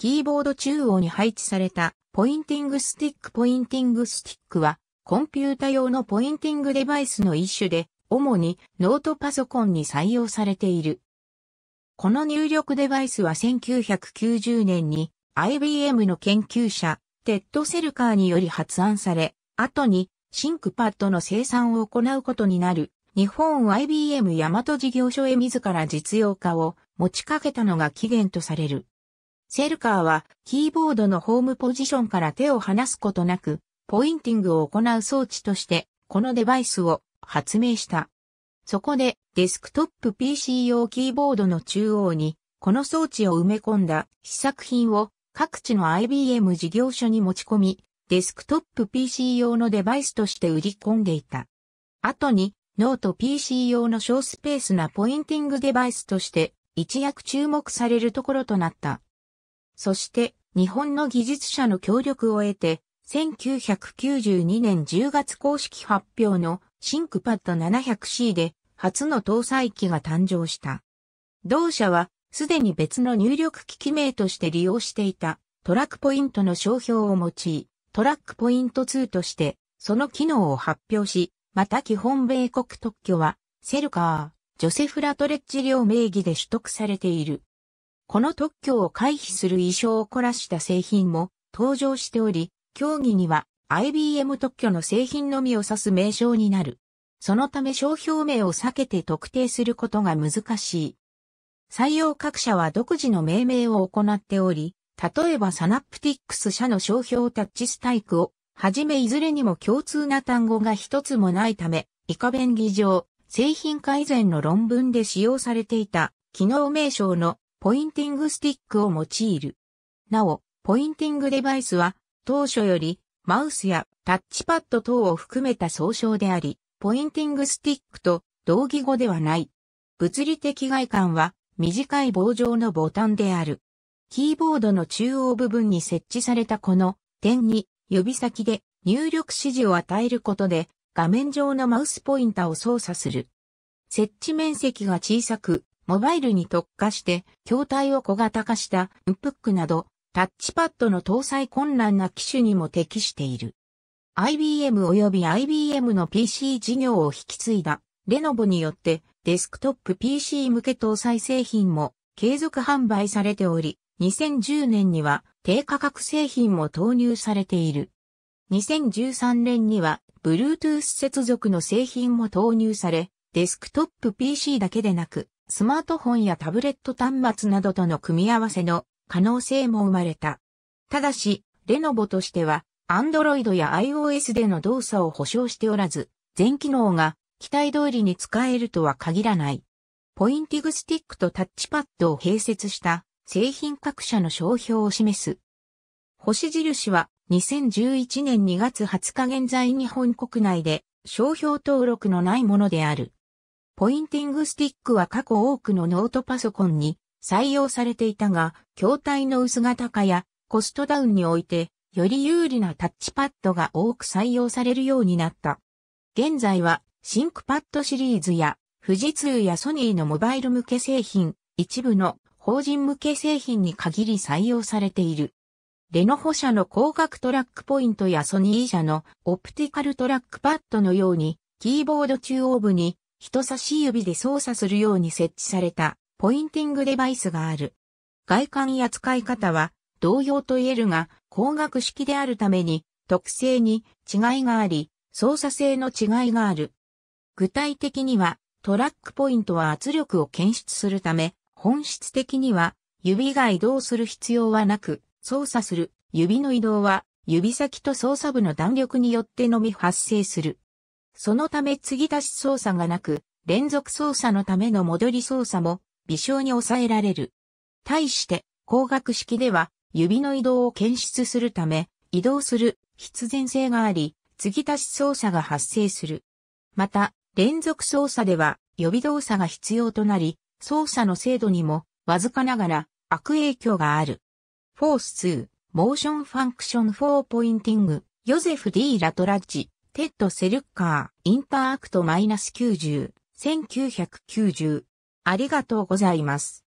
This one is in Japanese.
キーボード中央に配置されたポインティングスティックポインティングスティックはコンピュータ用のポインティングデバイスの一種で主にノートパソコンに採用されている。この入力デバイスは1990年に IBM の研究者テッド・セルカーにより発案され、後にシンクパッドの生産を行うことになる日本 IBM 大和事業所へ自ら実用化を持ちかけたのが起源とされる。セルカーはキーボードのホームポジションから手を離すことなく、ポインティングを行う装置として、このデバイスを発明した。そこでデスクトップ PC 用キーボードの中央に、この装置を埋め込んだ試作品を各地の IBM 事業所に持ち込み、デスクトップ PC 用のデバイスとして売り込んでいた。後に、ノート PC 用の小スペースなポインティングデバイスとして一躍注目されるところとなった。そして日本の技術者の協力を得て、1992年10月公式発表のシンクパッド7 0 0 c で初の搭載機が誕生した。同社はすでに別の入力機器名として利用していたトラックポイントの商標を用い、トラックポイント2としてその機能を発表し、また基本米国特許はセルカー、ジョセフ・ラトレッジ両名義で取得されている。この特許を回避する意匠を凝らした製品も登場しており、競技には IBM 特許の製品のみを指す名称になる。そのため商標名を避けて特定することが難しい。採用各社は独自の命名を行っており、例えばサナプティックス社の商標タッチスタイクをはじめいずれにも共通な単語が一つもないため、以下便宜上、製品改善の論文で使用されていた機能名称のポインティングスティックを用いる。なお、ポインティングデバイスは、当初より、マウスやタッチパッド等を含めた総称であり、ポインティングスティックと同義語ではない。物理的外観は、短い棒状のボタンである。キーボードの中央部分に設置されたこの点に指先で入力指示を与えることで画面上のマウスポインタを操作する。設置面積が小さくモバイルに特化して、筐体を小型化した、ウンプックなど、タッチパッドの搭載困難な機種にも適している。IBM 及び IBM の PC 事業を引き継いだ、レノボによって、デスクトップ PC 向け搭載製品も継続販売されており、2010年には低価格製品も投入されている。2013年には Bluetooth 接続の製品も投入され、デスクトップ PC だけでなく、スマートフォンやタブレット端末などとの組み合わせの可能性も生まれた。ただし、レノボとしては、Android や iOS での動作を保証しておらず、全機能が期待通りに使えるとは限らない。ポインティグスティックとタッチパッドを併設した製品各社の商標を示す。星印は2011年2月20日現在日本国内で商標登録のないものである。ポインティングスティックは過去多くのノートパソコンに採用されていたが、筐体の薄型化やコストダウンにおいて、より有利なタッチパッドが多く採用されるようになった。現在は、シンクパッドシリーズや、富士通やソニーのモバイル向け製品、一部の法人向け製品に限り採用されている。レノホ社の光学トラックポイントやソニー社のオプティカルトラックパッドのように、キーボード中央部に人差し指で操作するように設置されたポインティングデバイスがある。外観や使い方は同様と言えるが、光学式であるために特性に違いがあり、操作性の違いがある。具体的には、トラックポイントは圧力を検出するため、本質的には指が移動する必要はなく、操作する指の移動は指先と操作部の弾力によってのみ発生する。そのため継ぎ足し操作がなく、連続操作のための戻り操作も微小に抑えられる。対して、光学式では、指の移動を検出するため、移動する必然性があり、継ぎ足し操作が発生する。また、連続操作では予備動作が必要となり、操作の精度にもわずかながら悪影響がある。フォース2、モーションファンクションフォーポインティング、ヨゼフ・ディ・ラトラッジ。テッド・セルッカー、インターアクト -90、1990。ありがとうございます。